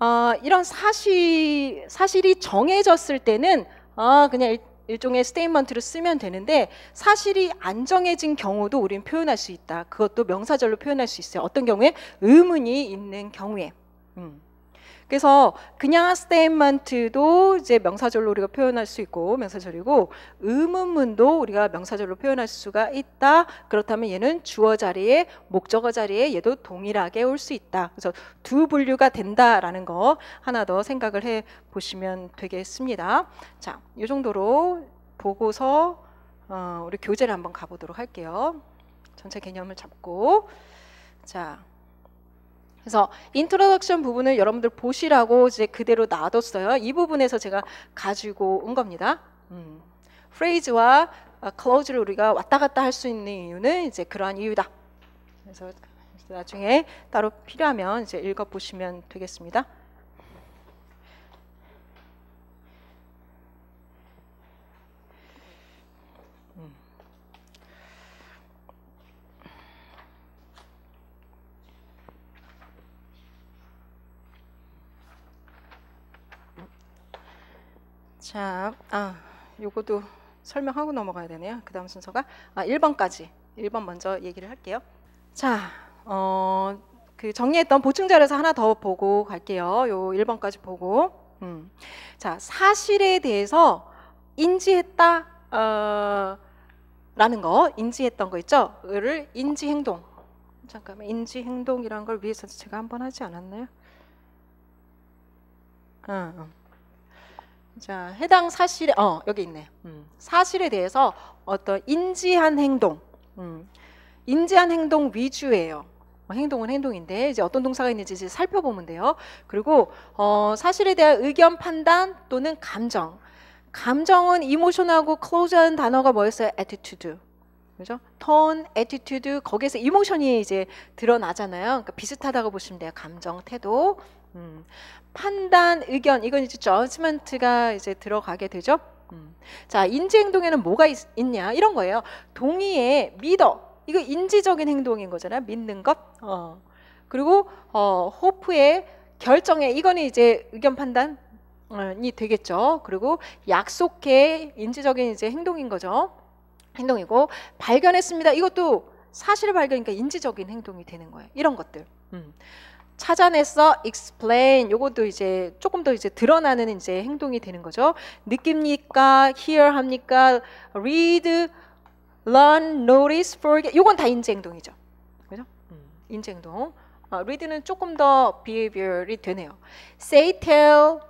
어, 이런 사실 사실이 정해졌을 때는 아 그냥 일, 일종의 스테인먼트로 쓰면 되는데 사실이 안 정해진 경우도 우리는 표현할 수 있다. 그것도 명사절로 표현할 수 있어요. 어떤 경우에 의문이 있는 경우에. 음. 그래서 그냥 스테인먼트도 이제 명사절로 우리가 표현할 수 있고 명사절이고 의문문도 우리가 명사절로 표현할 수가 있다. 그렇다면 얘는 주어 자리에 목적어 자리에 얘도 동일하게 올 수 있다. 그래서 두 분류가 된다라는 거 하나 더 생각을 해 보시면 되겠습니다. 자, 이 정도로 보고서 어, 우리 교재를 한번 가보도록 할게요. 전체 개념을 잡고 자. 그래서 인트로덕션 부분을 여러분들 보시라고 이제 그대로 놔뒀어요. 이 부분에서 제가 가지고 온 겁니다. 음. 프레이즈와 클로즈를 어, 우리가 왔다 갔다 할 수 있는 이유는 이제 그러한 이유다. 그래서 나중에 따로 필요하면 이제 읽어보시면 되겠습니다. 자, 아, 요것도 설명하고 넘어가야 되네요. 그 다음 순서가 아, 1번까지. 1번 먼저 얘기를 할게요. 자, 어, 그 정리했던 보충 자료에서 하나 더 보고 갈게요. 요 1번까지 보고. 음. 자, 사실에 대해서 인지했다, 어, 라는 거, 인지했던 거 있죠? 를 인지 행동. 잠깐만, 인지 행동이란 걸 위해서 제가 한 번 하지 않았나요? 어. 자, 해당 사실에 어 여기 있네. 음. 사실에 대해서 어떤 인지한 행동, 음. 인지한 행동 위주예요. 어, 행동은 행동인데 이제 어떤 동사가 있는지 이제 살펴보면 돼요. 그리고 어, 사실에 대한 의견 판단 또는 감정. 감정은 이모션하고 클로즈한 단어가 뭐였어요? a 티튜드 그죠? 톤, a 티튜드 거기에서 이모션이 이제 드러나잖아요. 그러니까 비슷하다고 보시면 돼요. 감정, 태도. 음, 판단, 의견 이건 이제 저지먼트가 이제 들어가게 되죠. 음. 자 인지 행동에는 뭐가 있, 냐 이런 거예요. 동의에 믿어 이거 인지적인 행동인 거잖아 요 믿는 것. 어. 그리고 어, 호프의 결정에 이거는 이제 의견 판단. 이 되겠죠. 그리고 약속해 인지적인 이제 행동인 거죠. 행동이고 발견했습니다. 이것도 사실을 발견이니까 인지적인 행동이 되는 거예요. 이런 것들. 음. 찾아내서 explain. 요것도 이제 조금 더 이제 드러나는 이제 행동이 되는 거죠. 느낍니까? hear 합니까? read, learn, notice, forget. 요건 다 인지 행동이죠. 그죠? 음, 인지 행동. 아, read는 조금 더 behavior이 되네요. say, tell,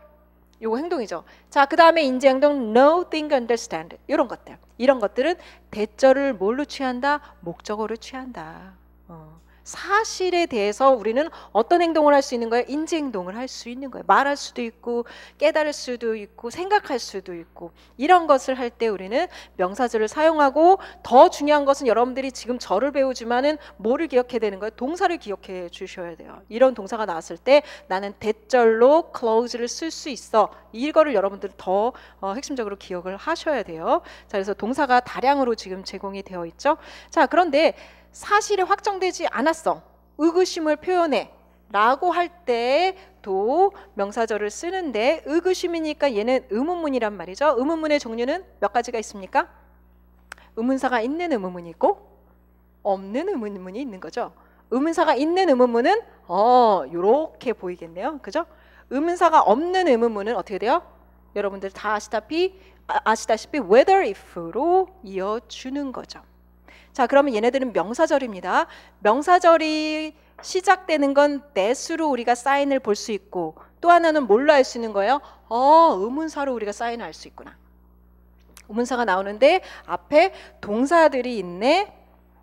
요거 행동이죠. 자, 그 다음에 인지행동 n o think, understand 이런 것들. 이런 것들은 대절을 뭘로 취한다? 목적어로 취한다. 어. 사실에 대해서 우리는 어떤 행동을 할 수 있는 거예요? 인지 행동을 할 수 있는 거예요. 말할 수도 있고 깨달을 수도 있고 생각할 수도 있고 이런 것을 할 때 우리는 명사절을 사용하고 더 중요한 것은 여러분들이 지금 절을 배우지만은 뭐를 기억해야 되는 거예요? 동사를 기억해 주셔야 돼요. 이런 동사가 나왔을 때 나는 대절로 close를 쓸 수 있어. 이거를 여러분들 더 어, 핵심적으로 기억을 하셔야 돼요. 자, 그래서 동사가 다량으로 지금 제공이 되어 있죠. 자, 그런데 사실이 확정되지 않았어. 의구심을 표현해. 라고 할 때도 명사절을 쓰는데 의구심이니까 얘는 의문문이란 말이죠. 의문문의 종류는 몇 가지가 있습니까? 의문사가 있는 의문문이 있고 없는 의문문이 있는 거죠. 의문사가 있는 의문문은 어요렇게 보이겠네요. 그죠? 의문사가 없는 의문문은 어떻게 돼요? 여러분들 다 아시다시피 아, 아시다시피 whether if로 이어주는 거죠. 자, 그러면 얘네들은 명사절입니다. 명사절이 시작되는 건 내수로 우리가 사인을 볼 수 있고 또 하나는 뭘로 알 수 있는 거예요? 어, 의문사로 우리가 사인을 알수 있구나. 의문사가 나오는데 앞에 동사들이 있네.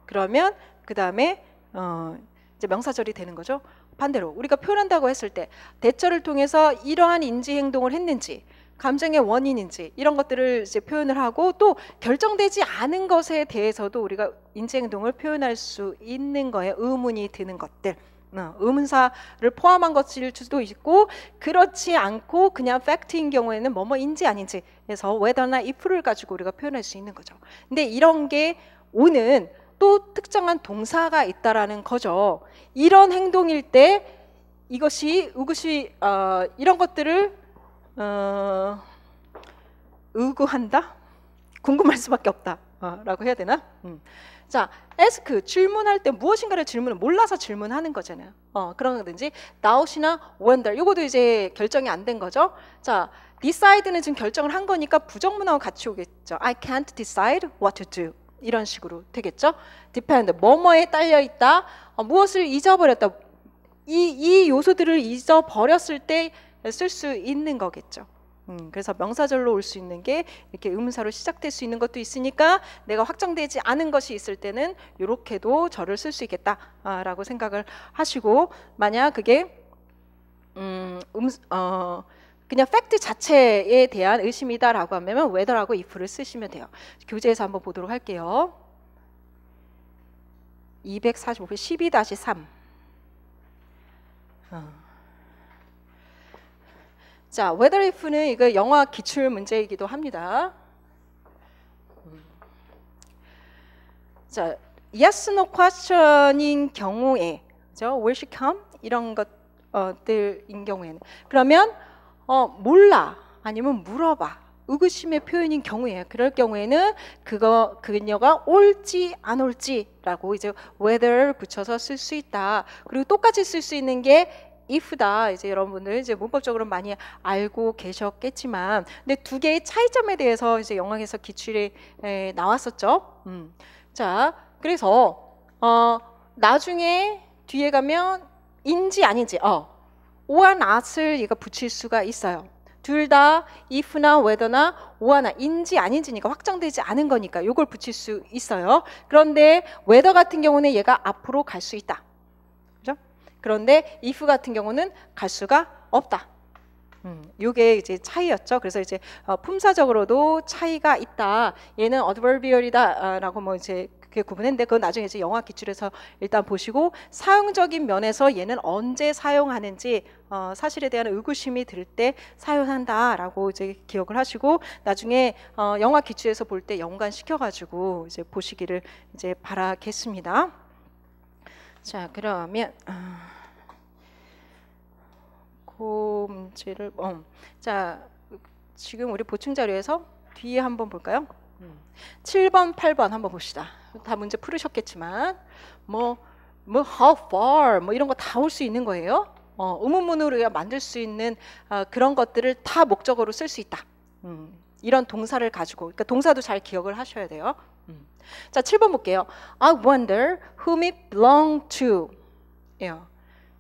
그러면 그 다음에 어, 이제 명사절이 되는 거죠. 반대로 우리가 표현한다고 했을 때 대처를 통해서 이러한 인지 행동을 했는지 감정의 원인인지 이런 것들을 이제 표현을 하고 또 결정되지 않은 것에 대해서도 우리가 인지행동을 표현할 수 있는 거에 의문이 드는 것들 어, 의문사를 포함한 것일 수도 있고 그렇지 않고 그냥 팩트인 경우에는 뭐뭐인지 아닌지 해서 whether나 if를 가지고 우리가 표현할 수 있는 거죠. 근데 이런 게 오는 또 특정한 동사가 있다라는 거죠. 이런 행동일 때 이것이 우것시 어, 이런 것들을 어, 의구한다? 궁금할 수밖에 없다라고 어, 해야 되나? 음. 자, ask 질문할 때 무엇인가를 질문을 몰라서 질문하는 거잖아요. 어, 그런든지 doubt이나 wonder 요것도 이제 결정이 안 된 거죠. 자, decide는 지금 결정을 한 거니까 부정문하고 같이 오겠죠. I can't decide what to do. 이런 식으로 되겠죠. depend 뭐뭐에 딸려 있다. 어, 무엇을 잊어버렸다. 이이 요소들을 잊어버렸을 때 쓸수 있는 거겠죠. 음, 그래서 명사절로 올 수 있는 게 이렇게 음사로 시작될 수 있는 것도 있으니까 내가 확정되지 않은 것이 있을 때는 이렇게도 절을 쓸 수 있겠다라고 아, 생각을 하시고 만약 그게 음, 음, 어, 그냥 팩트 자체에 대한 의심이다라고 하면 whether하고 if를 쓰시면 돼요. 교재에서 한번 보도록 할게요. 245편 12-3 어. 자, whether if는 이거 영화 기출 문제이기도 합니다. 자, yes no question인 경우에 저 will she come 이런 것들인 경우에는 그러면 어 몰라 아니면 물어봐 의구심의 표현인 경우에 그럴 경우에는 그거 그 그녀가 올지 안 올지라고 이제 whether 붙여서 쓸 수 있다. 그리고 똑같이 쓸 수 있는 게 if다 이제 여러분들 이제 문법적으로 많이 알고 계셨겠지만 근데 두 개의 차이점에 대해서 이제 영화에서 기출이 에, 나왔었죠. 음. 자, 그래서 어 나중에 뒤에 가면 인지 아닌지 어 오와 not을 얘가 붙일 수가 있어요. 둘 다 if나 whether나 오하나 인지 아닌지니까 확정되지 않은 거니까 요걸 붙일 수 있어요. 그런데 whether 같은 경우는 얘가 앞으로 갈 수 있다. 그런데 if 같은 경우는 갈 수가 없다. 음, 요게 이제 차이였죠. 그래서 이제 어, 품사적으로도 차이가 있다. 얘는 adverbial이다라고 아, 뭐 이제 그게 구분했는데 그건 나중에 이제 영화 기출에서 일단 보시고 사용적인 면에서 얘는 언제 사용하는지 어, 사실에 대한 의구심이 들 때 사용한다라고 이제 기억을 하시고 나중에 어, 영화 기출에서 볼 때 연관 시켜가지고 이제 보시기를 이제 바라겠습니다. 자 그러면 어, 고음질을 어. 자 지금 우리 보충 자료에서 뒤에 한번 볼까요? 음. 7번, 8번 한번 봅시다. 다 문제 풀으셨겠지만 뭐뭐 뭐 how far 뭐 이런 거 다 올 수 있는 거예요. 어, 의문문으로 만들 수 있는 어, 그런 것들을 다 목적으로 쓸 수 있다. 음. 이런 동사를 가지고 그러니까 동사도 잘 기억을 하셔야 돼요. 음. 자, 7번 볼게요. I wonder whom it b e l o n g to. 예.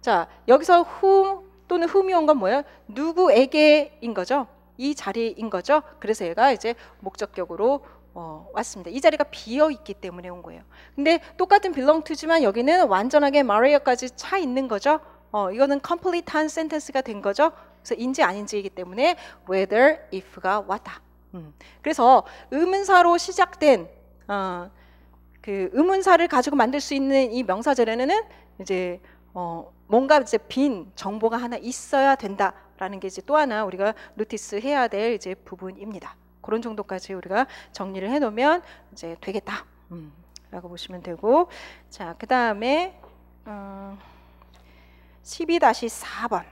자, 여기서 whom 또는 whom이 온 건 뭐예요? 누구에게인 거죠? 이 자리인 거죠. 그래서 얘가 이제 목적격으로 어, 왔습니다. 이 자리가 비어 있기 때문에 온 거예요. 근데 똑같은 belong to지만 여기는 완전하게 Maria까지 차 있는 거죠. 어, 이거는 complete한 sentence가 된 거죠. 그래서 인지 아닌지이기 때문에 whether, if가 왔다. 음. 그래서 의문사로 시작된 어, 그 의문사를 가지고 만들 수 있는 이 명사절에는 이제 어, 뭔가 이제 빈 정보가 하나 있어야 된다라는 게 이제 또 하나 우리가 노티스 해야 될 이제 부분입니다. 그런 정도까지 우리가 정리를 해놓으면 이제 되겠다. 음, 라고 보시면 되고 자그 다음에 음, 어, 12-4번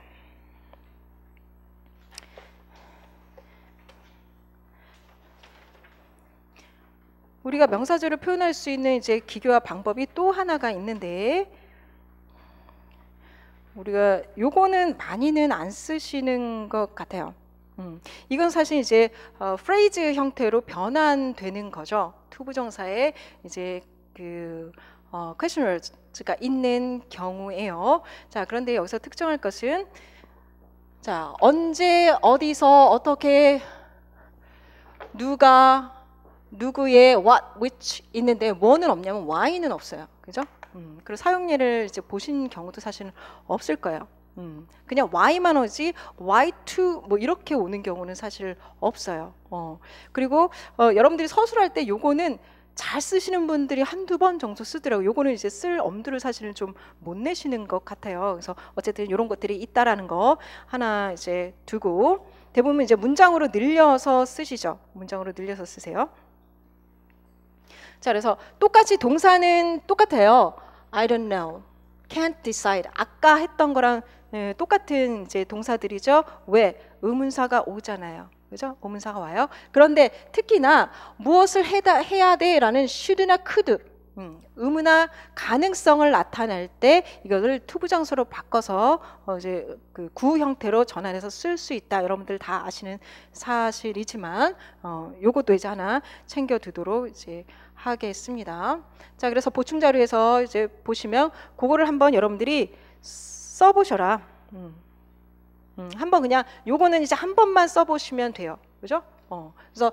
우리가 명사절을 표현할 수 있는 이제 기교와 방법이 또 하나가 있는데 우리가 요거는 많이는 안 쓰시는 것 같아요. 음, 이건 사실 이제 어, 프레이즈 형태로 변환되는 거죠. 투부정사에 이제 그 어, q u e s t i o n w r s 가 있는 경우에요. 자, 그런데 여기서 특정할 것은 자, 언제 어디서 어떻게 누가 누구의 what, which 있는데 뭐는 없냐면 why는 없어요. 그죠? 음, 그리고 사용례를 이제 보신 경우도 사실은 없을 거예요. 음, 그냥 why만 오지 why to 뭐 이렇게 오는 경우는 사실 없어요. 어, 그리고 어, 여러분들이 서술할 때 요거는 잘 쓰시는 분들이 한두 번 정도 쓰더라고요. 요거는 이제 쓸 엄두를 사실은 좀 못 내시는 것 같아요. 그래서 어쨌든 이런 것들이 있다라는 거 하나 이제 두고 대부분 이제 문장으로 늘려서 쓰시죠. 문장으로 늘려서 쓰세요. 자, 그래서 똑같이 동사는 똑같아요. I don't know. can't decide. 아까 했던 거랑 네, 똑같은 이제 동사들이죠. 왜? 의문사가 오잖아요. 그죠? 의문사가 와요. 그런데 특히나 무엇을 해다, 해야 돼라는 should나 could 음, 의문화 가능성을 나타낼 때 이것을 투부장소로 바꿔서 어 이제 그 구 형태로 전환해서 쓸 수 있다. 여러분들 다 아시는 사실이지만 어 요것도 이제 하나 챙겨 두도록 이제 하겠습니다. 자, 그래서 보충 자료에서 이제 보시면 그거를 한번 여러분들이 써보셔라. 음. 음, 한번 그냥 요거는 이제 한 번만 써보시면 돼요. 그죠? 어. 그래서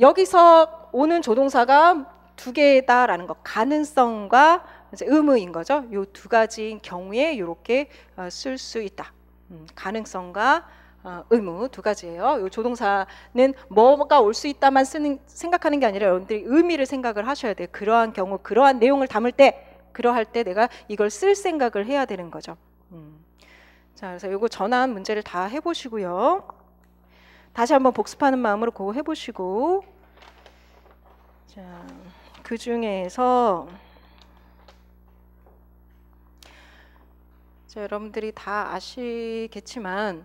여기서 오는 조동사가 두 개다라는 것, 가능성과 이제 의무인 거죠. 요 두 가지인 경우에 이렇게 어, 쓸 수 있다. 음, 가능성과 어, 의무 두 가지예요. 이 조동사는 뭐가 올 수 있다만 쓰는 생각하는 게 아니라 여러분들이 의미를 생각을 하셔야 돼요. 그러한 경우, 그러한 내용을 담을 때, 그러할 때 내가 이걸 쓸 생각을 해야 되는 거죠. 음. 자, 그래서 요거 전환 문제를 다 해보시고요. 다시 한번 복습하는 마음으로 그거 해보시고, 자, 그 중에서 자, 여러분들이 다 아시겠지만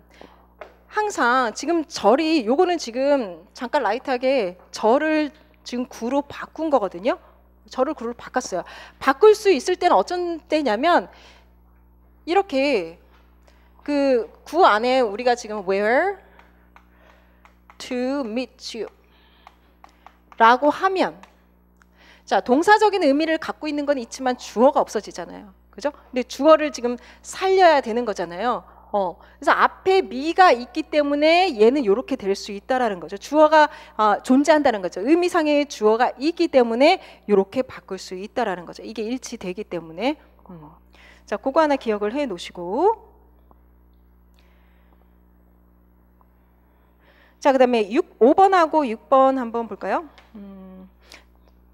항상 지금 절이 요거는 지금 잠깐 라이트하게 절을 지금 구로 바꾼 거거든요. 절을 구로 바꿨어요. 바꿀 수 있을 때는 어쩐 때냐면 이렇게 그 구 안에 우리가 지금 where to meet you 라고 하면 자 동사적인 의미를 갖고 있는 건 있지만 주어가 없어지잖아요. 그죠? 근데 주어를 지금 살려야 되는 거잖아요. 어, 그래서 앞에 미가 있기 때문에 얘는 이렇게 될 수 있다라는 거죠. 주어가 어, 존재한다는 거죠. 의미상의 주어가 있기 때문에 이렇게 바꿀 수 있다라는 거죠. 이게 일치되기 때문에. 음. 자, 그거 하나 기억을 해 놓으시고. 자, 그다음에 6 5번하고 6번 한번 볼까요? 음.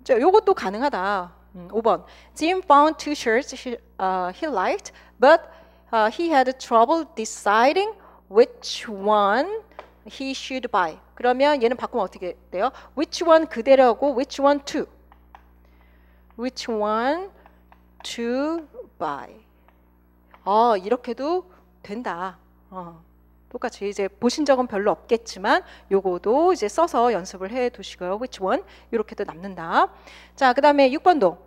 자, 요것도 가능하다. 음, 5번. Jim found two shirts he, uh, he liked, but uh, he had trouble deciding which one he should buy. 그러면 얘는 바꾸면 어떻게 돼요? Which one 그대로고 which one to. Which one to buy. 어, 이렇게도 된다. 어. 똑같이 이제 보신 적은 별로 없겠지만 요거도 이제 써서 연습을 해 두시고요. Which one? 이렇게도 남는다. 자, 그다음에 6번도.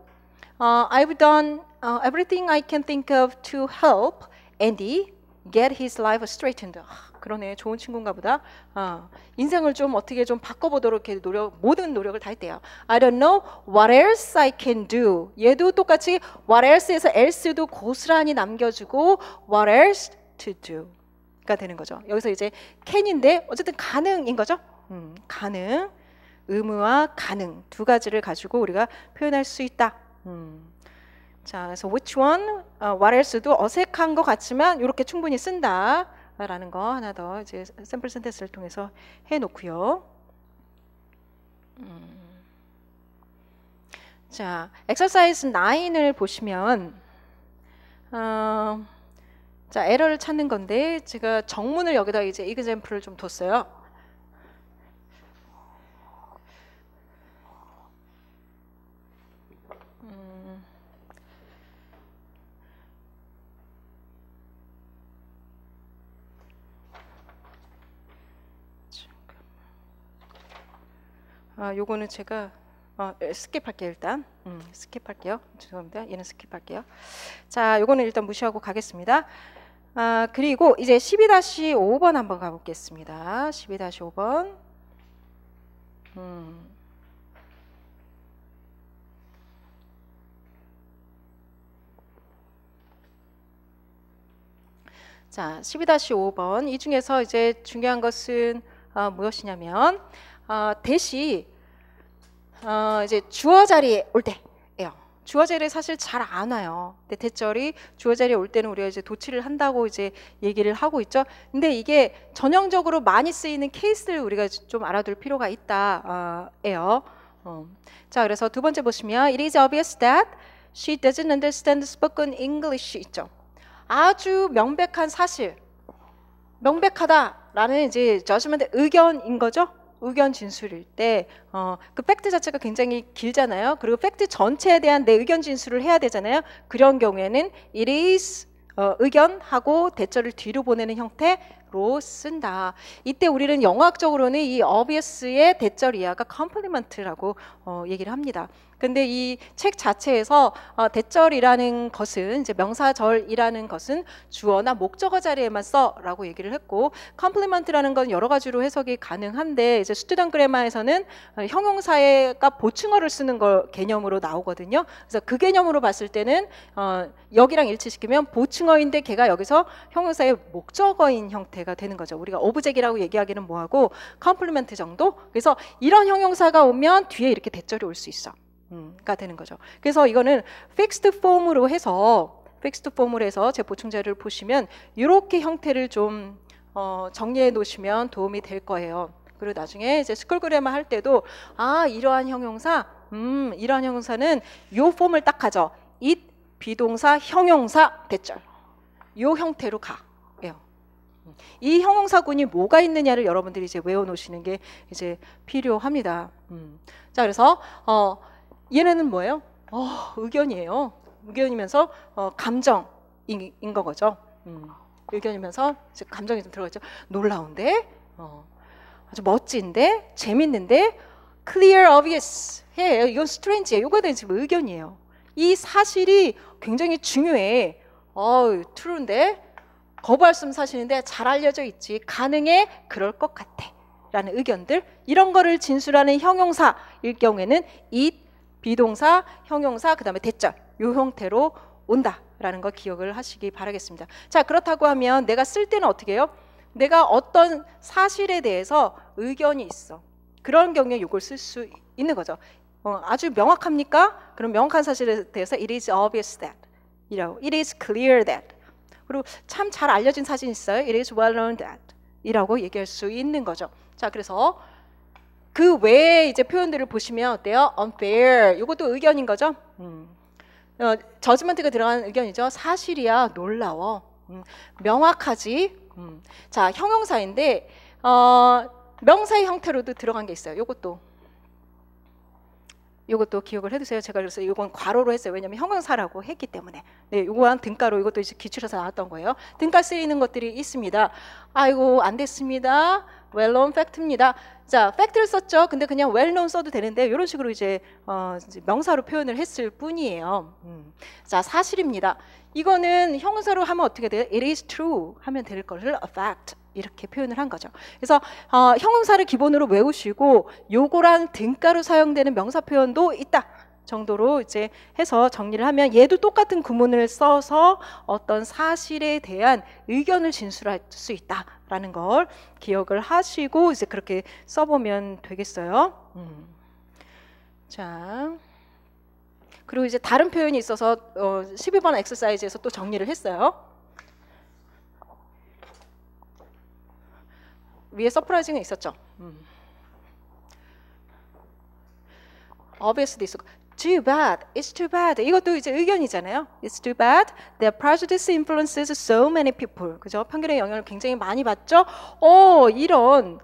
Uh, I've done uh, everything I can think of to help 앤디 d y get his life straightened. 아, 그러네, 좋은 친구인가 보다. 어, 인생을 좀 어떻게 좀 바꿔보도록 해 노력, 모든 노력을 다 했대요. I don't know what else I can do. 얘도 똑같이 what else에서 else도 고스란히 남겨주고 what else to do가 되는 거죠. 여기서 이제 can인데 어쨌든 가능인 거죠. 음, 가능, 의무와 가능 두 가지를 가지고 우리가 표현할 수 있다. 음. 자, 그래서 which one, 어, what else도 어색한 것 같지만 이렇게 충분히 쓴다라는 거 하나 더 이제 샘플 센텐스를 통해서 해놓고요. 음. 자, 엑서사이즈 9을 보시면 어, 자 에러를 찾는 건데 제가 정문을 여기다 이제 이그젠플을 좀 뒀어요. 아, 요거는 제가 어, 스킵할게요 일단 음, 스킵할게요 죄송합니다 얘는 스킵할게요 자 요거는 일단 무시하고 가겠습니다 아, 그리고 이제 12-5번 한번 가보겠습니다 12-5번 음. 자, 12-5번 이 중에서 이제 중요한 것은 어, 무엇이냐면 어, 대시 어, 이제 주어 자리에 올 때예요. 주어 자리에 사실 잘 안 와요. 근데 대절이 주어 자리에 올 때는 우리가 이제 도치를 한다고 이제 얘기를 하고 있죠. 근데 이게 전형적으로 많이 쓰이는 케이스를 우리가 좀 알아둘 필요가 있다예요. 어, 어. 자, 그래서 두 번째 보시면 it is obvious that she doesn't understand spoken English 있죠. 아주 명백한 사실, 명백하다라는 이제 저시면 의견인 거죠. 의견 진술일 때, 어, 그 팩트 자체가 굉장히 길잖아요. 그리고 팩트 전체에 대한 내 의견 진술을 해야 되잖아요. 그런 경우에는 it is 어, 의견하고 대처를 뒤로 보내는 형태로 쓴다. 이때 우리는 영어학적으로는 이 obvious의 대절 이하가 complement라고 어, 얘기를 합니다. 근데 이 책 자체에서 어, 대절이라는 것은 이제 명사절이라는 것은 주어나 목적어 자리에만 써라고 얘기를 했고 컴플리먼트라는 건 여러 가지로 해석이 가능한데 이제 스튜던 그레마에서는 어, 형용사에가 보충어를 쓰는 걸 개념으로 나오거든요. 그래서 그 개념으로 봤을 때는 어, 여기랑 일치시키면 보충어인데 걔가 여기서 형용사의 목적어인 형태가 되는 거죠. 우리가 오브젝이라고 얘기하기는 뭐하고 컴플리먼트 정도. 그래서 이런 형용사가 오면 뒤에 이렇게 대절이 올 수 있어. 음가 되는 거죠. 그래서 이거는 fixed form으로 해서 fixed form으로 해서 제 보충 자료를 보시면 이렇게 형태를 좀 어, 정리해 놓으시면 도움이 될 거예요. 그리고 나중에 이제 스쿨 그램을할 때도 아 이러한 형용사, 음 이러한 형용사는 요 폼을 딱하죠 it 비동사 형용사 됐죠. 요 형태로 가. 예. 이 형용사군이 뭐가 있느냐를 여러분들이 이제 외워놓으시는 게 이제 필요합니다. 음. 자, 그래서 어, 얘네는 뭐예요? 어, 의견이에요. 의견이면서 어, 감정인 거 거죠. 음, 의견이면서 감정이 좀 들어가죠. 놀라운데, 어, 아주 멋진데, 재밌는데, clear, obvious 해 예, 이건 strange예요. 이거는 지금 의견이에요. 이 사실이 굉장히 중요해. 어, true인데, 거부할 수 없는 사실인데 잘 알려져 있지. 가능해. 그럴 것 같아. 라는 의견들 이런 거를 진술하는 형용사일 경우에는 it 비동사, 형용사, 그 다음에 대절 요 형태로 온다라는 거 기억을 하시기 바라겠습니다. 자 그렇다고 하면 내가 쓸 때는 어떻게 해요? 내가 어떤 사실에 대해서 의견이 있어. 그런 경우에 이걸 쓸 수 있는 거죠. 어, 아주 명확합니까? 그럼 명확한 사실에 대해서 it is obvious that 이라고 it is clear that 그리고 참 잘 알려진 사진 있어요. it is well known that 이라고 얘기할 수 있는 거죠. 자 그래서 그 외에 이제 표현들을 보시면 어때요? unfair. 이것도 의견인 거죠. 음. 어, 저지먼트가 들어가는 의견이죠. 사실이야 놀라워. 음. 명확하지. 음. 자 형용사인데 어, 명사의 형태로도 들어간 게 있어요. 이것도 이것도 기억을 해두세요. 제가 그래서 이건 과로로 했어요. 왜냐하면 형용사라고 했기 때문에. 네, 이거한 등가로 이것도 이제 기출에서 나왔던 거예요. 등가 쓰이는 것들이 있습니다. 아이고 안 됐습니다. well-known fact입니다. 자, fact를 썼죠. 근데 그냥 well-known 써도 되는데 이런 식으로 이제, 어, 이제 명사로 표현을 했을 뿐이에요. 음. 자, 사실입니다. 이거는 형사로 하면 어떻게 돼요? It is true 하면 될 거를 a fact. 이렇게 표현을 한 거죠. 그래서 어, 형용사를 기본으로 외우시고 요거랑 등가로 사용되는 명사 표현도 있다. 정도로 이제 해서 정리를 하면 얘도 똑같은 구문을 써서 어떤 사실에 대한 의견을 진술할 수 있다라는 걸 기억을 하시고 이제 그렇게 써보면 되겠어요. 음. 자. 그리고 이제 다른 표현이 있어서 어, 12번 엑서사이즈에서 또 정리를 했어요. 위에 서프라이징이 있었죠. 음. obviously 있었고 too bad, it's too bad. 이것도 이제 의견이잖아요. It's too bad. Their prejudice influences so many people. 그죠? 편견의 영향을 굉장히 많이 받죠. 어, 이런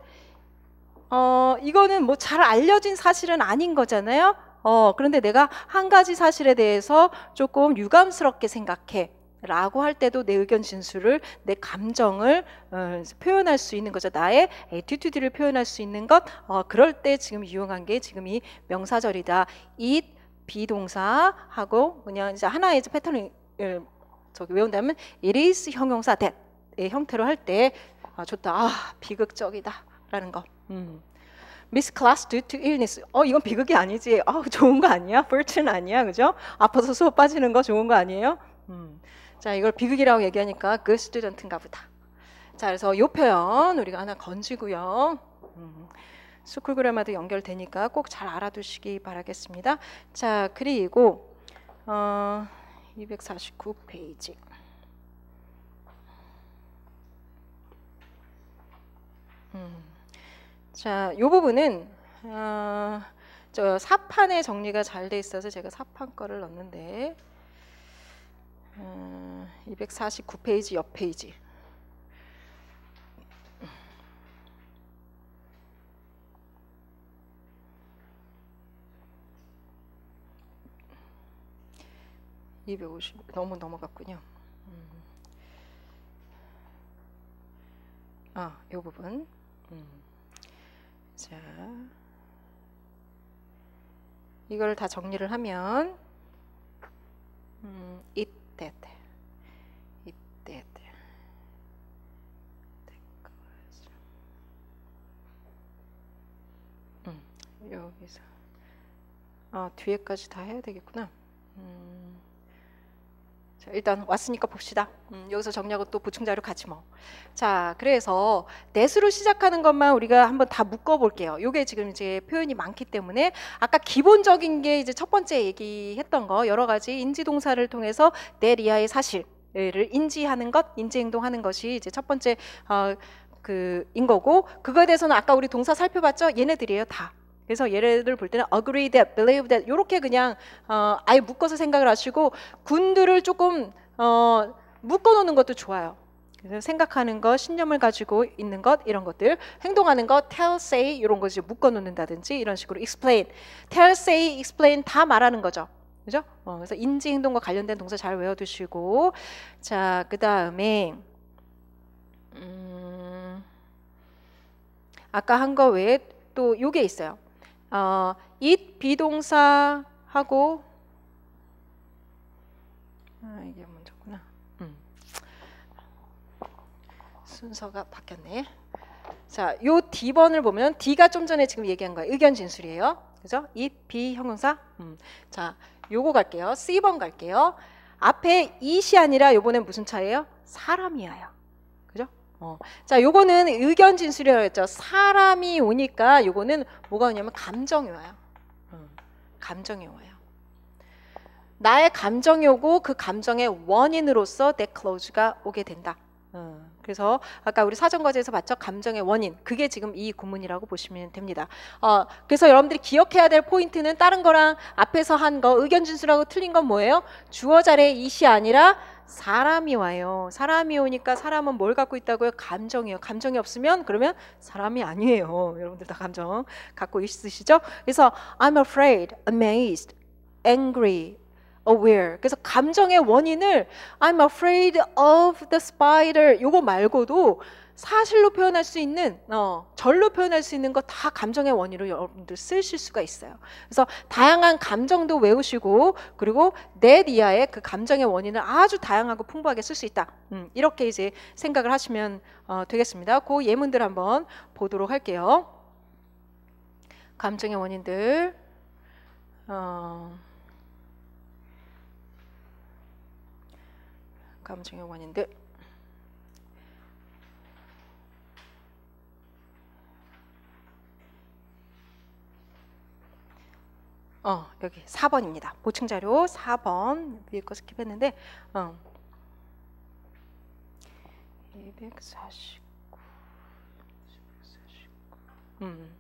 어, 이거는 뭐 잘 알려진 사실은 아닌 거잖아요. 어, 그런데 내가 한 가지 사실에 대해서 조금 유감스럽게 생각해. 라고 할 때도 내 의견 진술을 내 감정을 어, 표현할 수 있는 거죠. 나의 에티튜드를 표현할 수 있는 것. 어, 그럴 때 지금 유용한 게 지금 이 명사절이다. 이 비동사하고 그냥 이제 하나의 이제 패턴을 예, 저기 외운다면 it is 형용사 that의 형태로 할 때 아, 좋다. 아, 비극적이다라는 거. 음. 미스 클래스 due to illness. 어 이건 비극이 아니지. 아 좋은 거 아니야? fortune 아니야, 그죠? 아파서 수업 빠지는 거 좋은 거 아니에요? 음. 자, 이걸 비극이라고 얘기하니까 그 스튜던트인가 보다. 자, 그래서 요 표현 우리가 하나 건지고요. 음, 스쿨 그라마도 연결되니까 꼭 잘 알아두시기 바라겠습니다. 자, 그리고 어, 249페이지. 음, 자, 요 부분은 어, 저 사판의 정리가 잘 돼 있어서 제가 사판 거를 넣는데 249페이지 어, 옆 페이지 250 너무 넘어갔군요. 음. 아, 이 부분. 음. 자, 이걸 다 정리를 하면 음, it 이때때 이때때 음, 여기서 아 뒤에까지 다 해야 되겠구나 음. 자, 일단 왔으니까 봅시다. 음, 여기서 정리하고 또 보충 자료 가지 뭐. 자, 그래서 대수로 시작하는 것만 우리가 한번 다 묶어 볼게요. 요게 지금 이제 표현이 많기 때문에 아까 기본적인 게 이제 첫 번째 얘기했던 거 여러 가지 인지 동사를 통해서 대리아의 사실을 인지하는 것, 인지 행동하는 것이 이제 첫 번째 어 그인 거고 그거에 대해서는 아까 우리 동사 살펴봤죠? 얘네들이에요, 다. 그래서 예를 볼 때는 agree that, believe that 이렇게 그냥 어, 아예 묶어서 생각을 하시고 군들을 조금 어, 묶어놓는 것도 좋아요. 그래서 생각하는 것, 신념을 가지고 있는 것 이런 것들, 행동하는 것, tell, say 이런 것이 묶어놓는다든지 이런 식으로 explain, tell, say, explain 다 말하는 거죠. 그죠? 어, 그래서 인지 행동과 관련된 동사 잘 외워두시고 자그 다음에 음, 아까 한 거 외에 또 요게 있어요. 어, it 비동사하고 아, 이게 먼저구나. 음. 순서가 바뀌었네. 자, 요 D번을 보면 D가 좀 전에 지금 얘기한 거 의견 진술이에요. 그죠? it 비 형용사. 음. 자, 요거 갈게요. C번 갈게요. 앞에 it이 아니라 요번엔 무슨 차예요? 사람이에요. 어. 자, 요거는 의견 진술이라고 했죠. 사람이 오니까 요거는 뭐가 오냐면 감정이 와요. 어, 감정이 와요. 나의 감정이 오고 그 감정의 원인으로서 데클로즈가 오게 된다. 음. 그래서 아까 우리 사전 과제에서 봤죠 감정의 원인 그게 지금 이 구문이라고 보시면 됩니다. 어, 그래서 여러분들이 기억해야 될 포인트는 다른 거랑 앞에서 한 거 의견 진술하고 틀린 건 뭐예요? 주어 자리에 이시 아니라 사람이 와요. 사람이 오니까 사람은 뭘 갖고 있다고요? 감정이요. 감정이 없으면 그러면 사람이 아니에요. 여러분들 다 감정 갖고 있으시죠? 그래서 I'm afraid, amazed, angry, aware. 그래서 감정의 원인을 I'm afraid of the spider 요거 말고도 사실로 표현할 수 있는 어, 절로 표현할 수 있는 거 다 감정의 원인으로 여러분들 쓰실 수가 있어요. 그래서 다양한 감정도 외우시고 그리고 내이아의그 감정의 원인을 아주 다양하고 풍부하게 쓸 수 있다. 음, 이렇게 이제 생각을 하시면 어, 되겠습니다. 그 예문들 한번 보도록 할게요. 감정의 원인들. 어... 감정의 원인들 어, 여기 4번입니다. 보충 자료 4번 위에 거 스킵했는데 어. 249 249 음.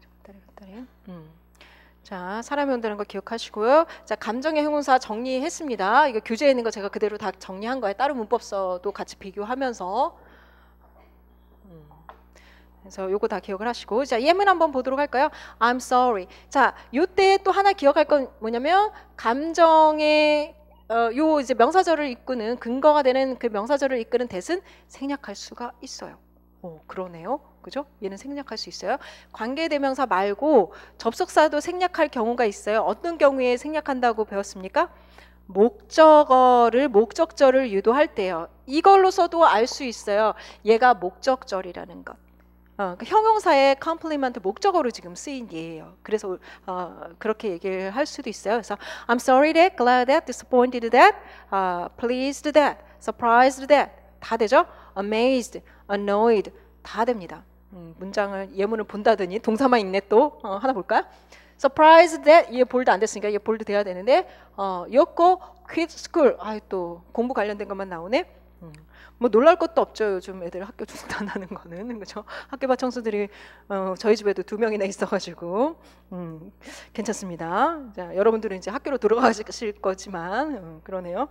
좀 다리 다리 음. 자, 사람이 온다는 거 기억하시고요. 자, 감정의 형용사 정리했습니다. 이거 교재에 있는 거 제가 그대로 다 정리한 거예요. 다른 문법서도 같이 비교하면서. 음. 그래서 요거 다 기억을 하시고 자 예문 한번 보도록 할까요? I'm sorry. 자 요때 또 하나 기억할 건 뭐냐면 감정의 어, 요 이제 명사절을 이끄는 근거가 되는 그 명사절을 이끄는 대신 생략할 수가 있어요. 오 어, 그러네요. 그죠? 얘는 생략할 수 있어요. 관계대명사 말고 접속사도 생략할 경우가 있어요. 어떤 경우에 생략한다고 배웠습니까? 목적어를 목적절을 유도할 때요. 이걸로서도 알 수 있어요. 얘가 목적절이라는 것. 어, 그 형용사의 컴플리먼트 목적어로 지금 쓰인 예예요. 그래서 어, 그렇게 얘기를 할 수도 있어요. 그래서 I'm sorry that, glad that, disappointed that, uh, pleased that, surprised that 다 되죠. amazed, annoyed 다 됩니다. 음, 문장을 예문을 본다더니 동사만 있네또 어, 하나 볼까요? Surprised that 이게 볼드 안 됐으니까 이게 볼드 돼야 되는데 어, Yoko quit school 아또 공부 관련된 것만 나오네 음. 뭐 놀랄 것도 없죠 요즘 애들 학교 중단하는 거는 그죠 학교 밭 청소들이 어, 저희 집에도 두 명이나 있어가지고 음, 괜찮습니다 자 여러분들은 이제 학교로 돌아가실 거지만 음, 그러네요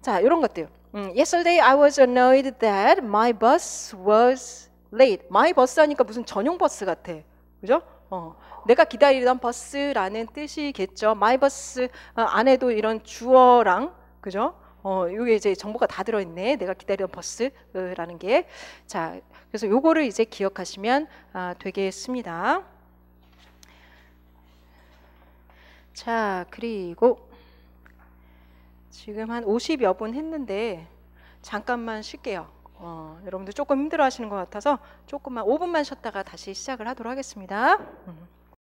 자 이런 것들 음, Yesterday I was annoyed that my bus was late. my 버스 하니까 무슨 전용 버스 같아. 그죠? 어. 내가 기다리던 버스라는 뜻이겠죠. 마이 버스 어, 안에도 이런 주어랑 그죠? 어, 요게 이제 정보가 다 들어있네. 내가 기다리던 버스라는 게. 자, 그래서 요거를 이제 기억하시면 아, 되겠습니다. 자, 그리고 지금 한 50여 분 했는데 잠깐만 쉴게요. 어, 여러분들 조금 힘들어하시는 것 같아서 조금만 5분만 쉬었다가 다시 시작을 하도록 하겠습니다. 음.